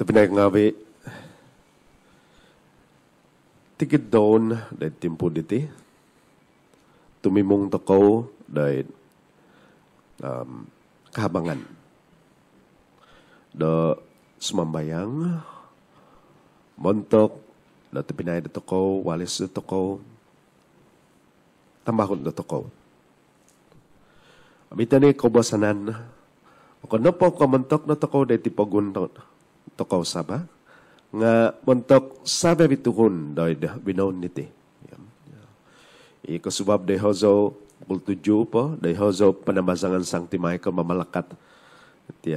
Dia pernah ngawe. Tikit daun dari timpu diti. Tumimung tokau dari um, kahabangan. Da sumambayang. Montok. Da tepinay da tokau. Walis da tokau. Tambahun da tokau. Amitani kobosanan. Kung napo ka montok na tokau dari tipagun tokau tokaw saba nga montok sabe bituhon doy binon niti ya. iko subab de hozo bultuju po de hozo panabasangan sang ti Michael mamalakat ti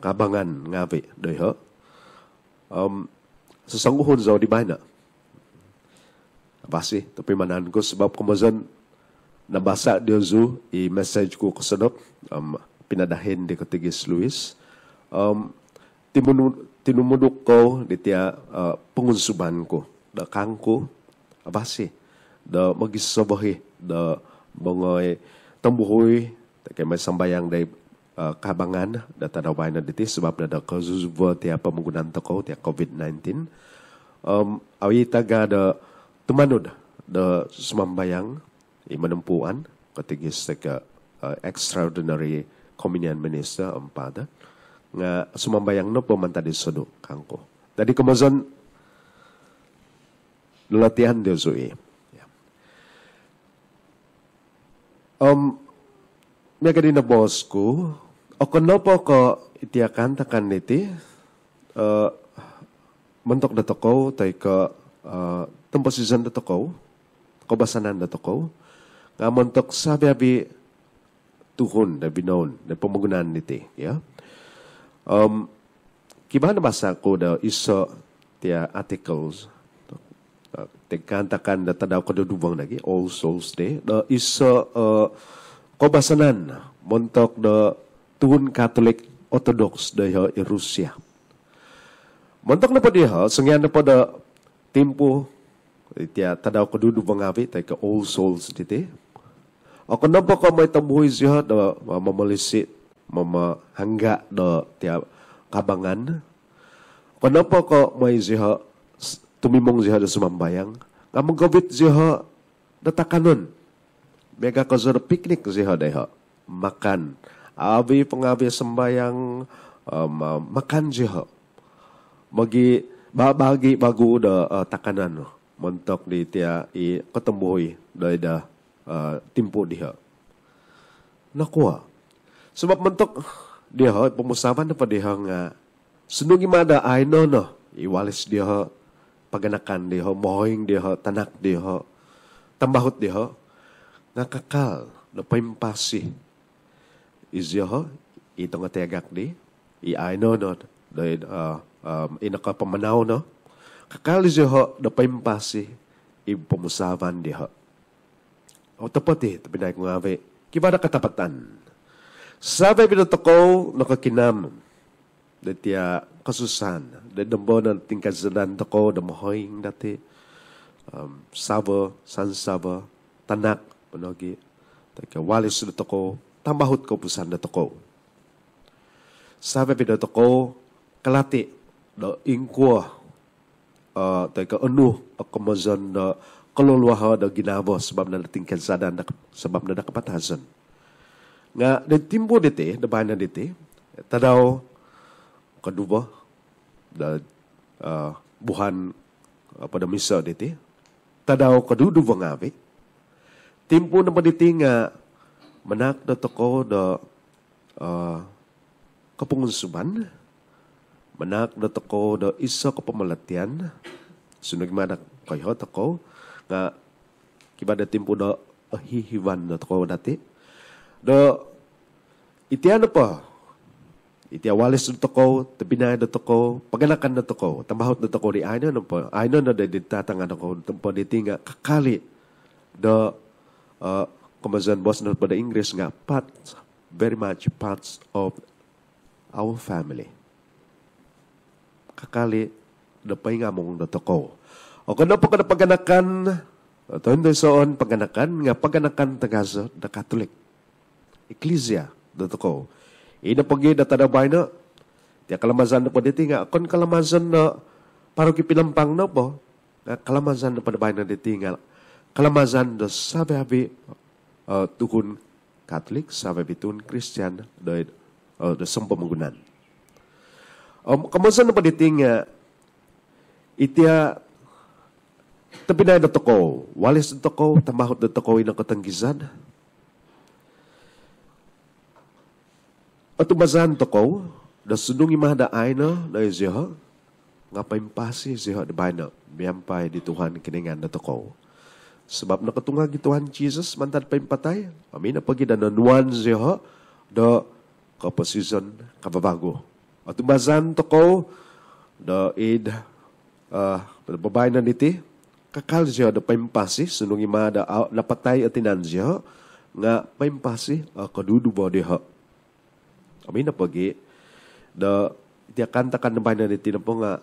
kabangan nga bi doy ho um sasanguhon zo di bana basi tapi manan ko sebab kumazan nabasa di hozo i message ko kusadop um pinadahin di ko tigis Luis um tinumudok ko dito uh, eh, pangunsuban ko da kang ko abase da magisabahi da bangoy tambuhoy da kay may sambayang da eh, kabangan da tanawain na dito sebab da da kazuzubo tiya pamugunan ko tiya COVID-19 um, awita ga da tumanod da sumambayang imanampuan katigis sa ka uh, eh, extraordinary communion minister ang nga sumambayang no po man tadi sudo kangko. Tadi kumazon lulatihan de zoe. Yeah. Um may kadi na boss ko ako no po ko itiakan ta kaniti uh, mentok da toko tay ka uh, tempo season da toko ko basanan da toko nga mentok sabi abi tuhon na binon na pamugunan niti yeah Um, gimana masa aku, dah isa tia articles tekan uh, takan da tadau ko dubang lagi all souls day Dah isa uh, ko basanan montok da tun katolik ortodox da di ya, ya rusia montok na ya, dia, ha sengian na pada timpu tia tadau ko dubang ave tai all souls dite Aku nampak kamu itu buhi sihat, mama uh, melisit memahanggak do tiap kabangan. Kenapa kok mai ziha tumimong ziha do sumambayang? Kamu covid ziha datakanun. Mega kozor piknik ziha deha. Makan. Abi pengabi sembayang um, um, makan ziha. Bagi bagi bagu do uh, takanan mentok di tiap i ketemui do ida uh, timpu diha. Nakuah. Sebab mentok dia pemusaban apa dia nga sendungi mada ai no no iwalis dia paganakan dia moing dia tanak dia tambahut dia nga kakal no pempasih is dia itu nga tegak di i ai no no do in uh, um, ina no kakal is dia no pempasih i pemusaban dia Oh, tepat eh, tapi naik ngawe. Kibada katapatan. Sabi bi tako nakakinam dati a kasusan de dembo na tingkat zadan tako de mohoing dati um, sabo san sabo tanak panogi taka walis de tako tambahut ko pusan de tako sabi bi tako kalati do ingkuo uh, taka anu akamazan da kalau luar ada ginabos sebab nak tingkat zadan sebab nak kepatasan. Nah, dan timbo dite, de bana dite, tadau kedua dan uh, buhan uh, pada misa dite, tadau kedua dua ngabe. Timpo nama dite nga menak da toko da uh, kepungsuban, menak da toko da isa kepemelatian, sunog mana kayo toko nga kibada timpo da uh, hihiwan da toko dati. Na de itian apa? Itian walis de toko, tebinai de toko, pengenakan de toko, tambahut de toko di aina nampo, aina de di tatang de tempo di tinga kekali de uh, kemajuan bos pada Inggris nga part very much parts of our family. Kekali de pengamung mong de toko. O oh, kada pa kada pagenakan, tahun tahun soon pagenakan nga pagenakan tengah de Katolik. Ecclesia dito ko. Eh, eh, ina pagi na tanabay na, di kalamazan na po dito nga, kung kalamazan na, parang kipilampang na po, kalamazan na panabay na dito nga, kalamazan na sabi habi, uh, tukun Catholic, sabi habi tukun Christian, na uh, sampo magunan. Um, kamazan na po dito nga, itiya, tapi na dito ko, walis dito ko, tamahot dito ko, inang katanggizan, Atu bazan to kau, dah sunungi mah dah aina dari ziha, ngapain pasi ziha di baina, biampai di Tuhan keningan dah to kau. Sebab nak ketungah di Tuhan Jesus, mantan pempatai, amin, nak pergi dan nuan ziha, dah kau pesizan, kau pabago. Atau bazan to kau, dah id, uh, ah, berbaina niti, kakal ziha dah pempasi, sunungi mah dah, dah patai atinan ziha, ngapain pasi, uh, ah, kedudu bawa amina pagi da dia kan takan nampai nanti tidak nga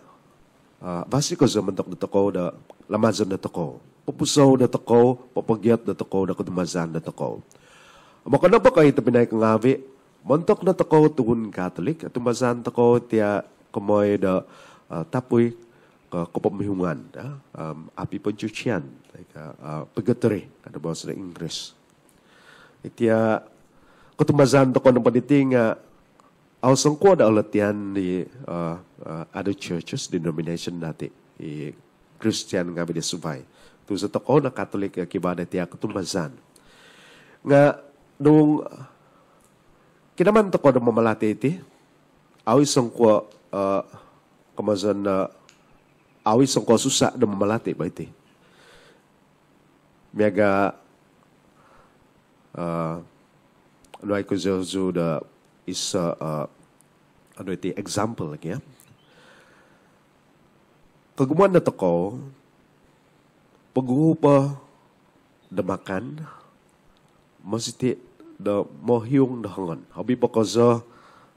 ah, basi ko zaman tak dato ko da lamazan dato ko pupusaw dato ko papagiat dato ko da kudumazan dato ko maka nampak kayo ito pinay kong abi montok na tako tuhun katolik at tumazan tako tiya kumoy da tapoy kupamihungan api pancucian pagatari kada ba sa na Ingres itiya kutumazan tako ng paniting uh, our sangkwa da latihan di uh, uh, other churches denomination nati i Christian nga bide subay tu sa toko na Catholic kibada ti akutumazan nga nung kinaman toko na mamalati iti awis ang kwa kamazan na awis ang kwa susa na mamalati ba iti mayaga ano ay ko da is uh, uh ano iti example lagi ya. Kagumuan na toko, pagupa na makan, mas iti na mohiyong na hangon. Habi pa ko sa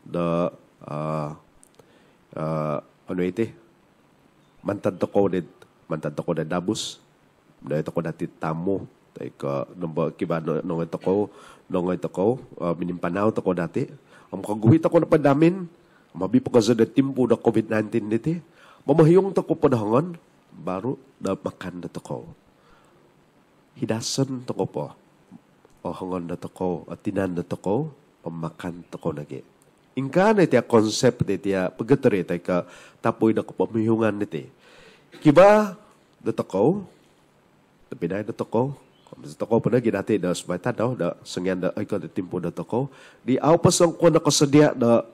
na ano ah, ah, iti, mantad toko na mantad toko na dabus, na ito ko dati tamo, tayo ka, nung kiba nung ito ko, nung ito ko, uh, ah, minimpanaw ito ko dati, ang kagawit ako na padamin, Maybe because of the timpo na COVID-19 dito, mamahiyong tako panahangan, baro na makan na tako. Hidasan tako po, o hangon na tako, at tinan na tako, o makan tako nage. Inka na iti a concept dito, a pagkatari, tayo ka tapoy na kapamihungan dito. Kiba na tako, na pinay na tako, kung sa tako po na ginati na sumaita daw, na sangyan na ay ka na timpo na tako, di aw pa sa kwa na kasadya na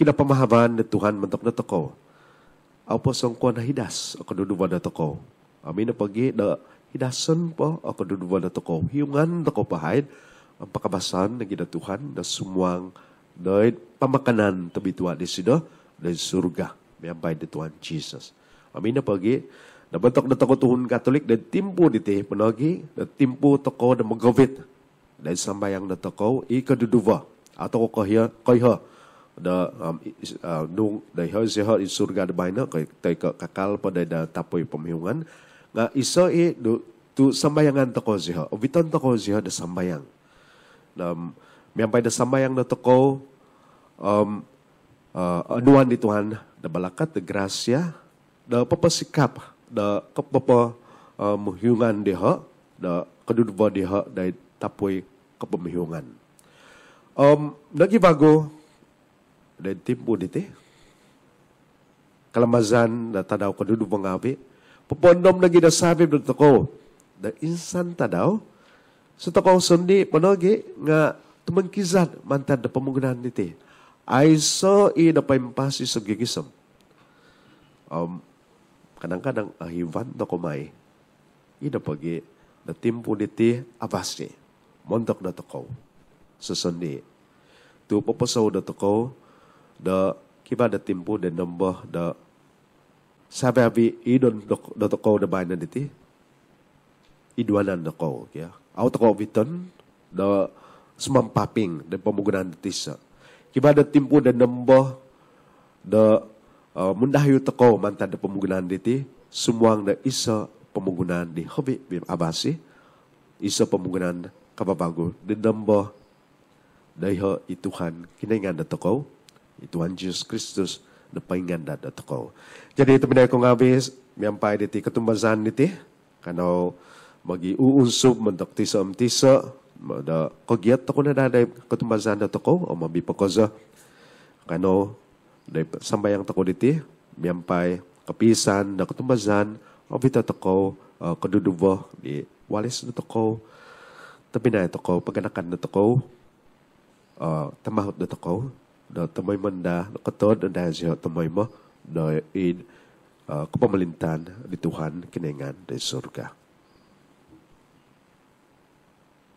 kina pamahaban ni Tuhan mentok na tokaw. Apa sang kuan na hidas ako duduwa na tokaw. Amin na pagi na hidasan po ako duduwa na tokaw. Hiungan na ko pahayad ang pakabasan na gina Tuhan na sumuang na pamakanan tabituan ni sino na surga. May ambay ni Tuhan Jesus. Amin na pagi na bantok na tokaw tuhun katolik na timpo dito eh punagi na timpo tokaw na magawit na isambayang na tokaw ikaduduwa. Ato ko kahiya, kahiya da um, is, uh, nung dai hơi sẽ hơi surga de bai na kai tai ka kakal pa dai da tapoi pemiungan nga iso e tu sambayangan to ko ziha obitan to ko ziha de sambayang na um, miampai de sambayang na to ko um uh, aduan di tuhan de balakat de gracia de papa sikap de ke papa muhiungan um, deha de kedudua deha dai tapoi kepemiungan um nagibago dan timbun itu kelemazan dan tadau ko duduk mengabi pepondom lagi dah sabi dan toko dan insan tadau setokau sendi penogi nga temengkizat mantan dan pemungunan itu I saw i na paimpasi sa gigisom. Um, Kadang-kadang ahivan na kumay. Ida pagi na timpo niti abasi. Mondok na tukaw. Sa sundi. Tupo pa sa na tukaw the kiba the timpu the number the sabe abi i don do to call the binary ti i do an the call ya auto call button the smam popping the pemugunan ti sa kiba the timpu the number the mundah yu to call manta the pemugunan ti sumuang the isa pemugunan di hobi bim abasi isa pemugunan kababago the number dahil ituhan kinaingan na tokaw Tuhan Yesus Kristus na painggandad at ako. Jadi ito minay kong abis, miyang pa iti katumbasan niti, kano magi uunsub, mandok tiso am tiso, mada kogiyat ako na dahil katumbasan at ako, o oh, mabipakosa, kano dahil sambayang tako niti, miyang pa kapisan na katumbasan, o oh, bita tako, uh, eh, kadudubo, di walis na tako, tapinay tako, paganakan na tako, uh, eh, tamahot na tako, na tamay man na katod na dahil siya tamay mo na in uh, kapamalintan ni Tuhan kinengan de surga.